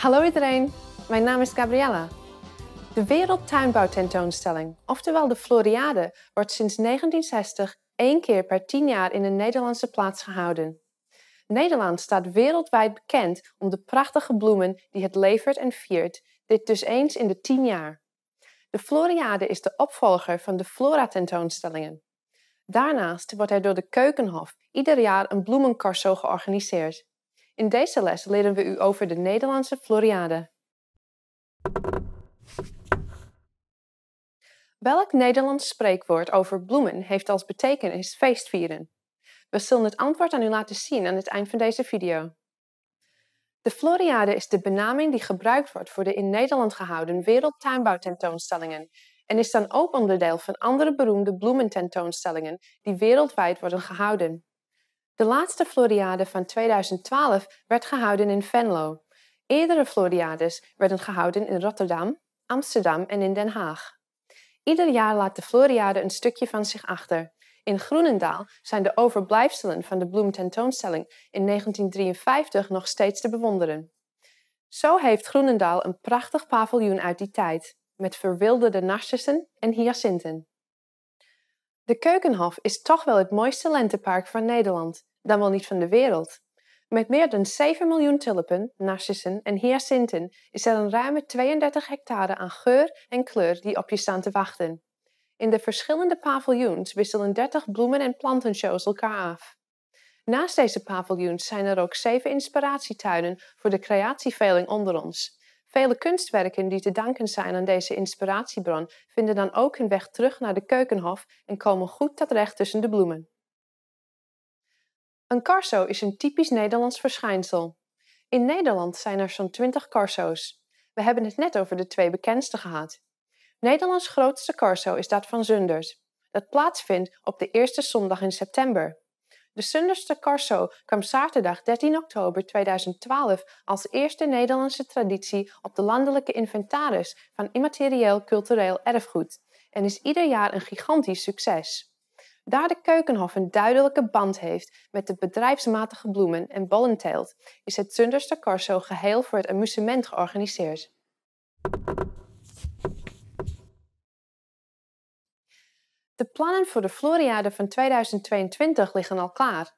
Hallo iedereen, mijn naam is Gabriella. De Wereldtuinbouwtentoonstelling, oftewel de Floriade, wordt sinds 1960 één keer per tien jaar in een Nederlandse plaats gehouden. Nederland staat wereldwijd bekend om de prachtige bloemen die het levert en viert, dit dus eens in de tien jaar. De Floriade is de opvolger van de Flora-tentoonstellingen. Daarnaast wordt er door de Keukenhof ieder jaar een bloemencorso georganiseerd. In deze les leren we u over de Nederlandse Floriade. Welk Nederlands spreekwoord over bloemen heeft als betekenis feestvieren? We zullen het antwoord aan u laten zien aan het eind van deze video. De Floriade is de benaming die gebruikt wordt voor de in Nederland gehouden wereldtuinbouwtentoonstellingen en is dan ook onderdeel van andere beroemde bloemententoonstellingen die wereldwijd worden gehouden. De laatste Floriade van 2012 werd gehouden in Venlo. Eerdere Floriades werden gehouden in Rotterdam, Amsterdam en in Den Haag. Ieder jaar laat de Floriade een stukje van zich achter. In Groenendaal zijn de overblijfselen van de bloemtentoonstelling in 1953 nog steeds te bewonderen. Zo heeft Groenendaal een prachtig paviljoen uit die tijd, met verwilderde narcissen en hyacinten. De Keukenhof is toch wel het mooiste lentepark van Nederland, dan wel niet van de wereld. Met meer dan 7 miljoen tulpen, narcissen en hyacinten is er een ruime 32 hectare aan geur en kleur die op je staan te wachten. In de verschillende paviljoens wisselen 30 bloemen- en plantenshows elkaar af. Naast deze paviljoens zijn er ook zeven inspiratietuinen voor de creatieveling onder ons. Vele kunstwerken die te danken zijn aan deze inspiratiebron vinden dan ook hun weg terug naar de keukenhof en komen goed tot recht tussen de bloemen. Een carso is een typisch Nederlands verschijnsel. In Nederland zijn er zo'n 20 carso's. We hebben het net over de twee bekendste gehad. Nederlands grootste carso is dat van Zundert. Dat plaatsvindt op de eerste zondag in september. De Sunderste Carso kwam zaterdag 13 oktober 2012 als eerste Nederlandse traditie op de landelijke inventaris van immaterieel cultureel erfgoed en is ieder jaar een gigantisch succes. Daar de Keukenhof een duidelijke band heeft met de bedrijfsmatige bloemen en bollenteelt, is het Sunderste Corso geheel voor het amusement georganiseerd. De plannen voor de Floriade van 2022 liggen al klaar.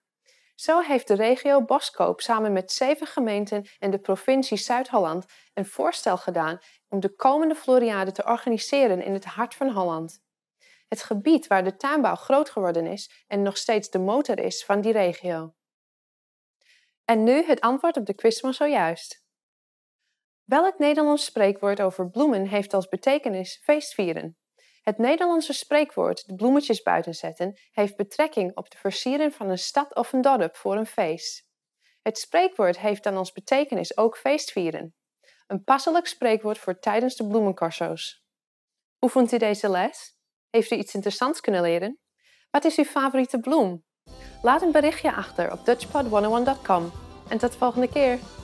Zo heeft de regio Boskoop samen met zeven gemeenten en de provincie Zuid-Holland een voorstel gedaan om de komende Floriade te organiseren in het hart van Holland. Het gebied waar de tuinbouw groot geworden is en nog steeds de motor is van die regio. En nu het antwoord op de quiz van zojuist. Welk Nederlands spreekwoord over bloemen heeft als betekenis feestvieren? Het Nederlandse spreekwoord de bloemetjes buiten zetten heeft betrekking op de versiering van een stad of een dorp voor een feest. Het spreekwoord heeft dan als betekenis ook feestvieren. Een passelijk spreekwoord voor tijdens de bloemencorso's. Hoe vond u deze les? Heeft u iets interessants kunnen leren? Wat is uw favoriete bloem? Laat een berichtje achter op dutchpod101.com. En tot volgende keer!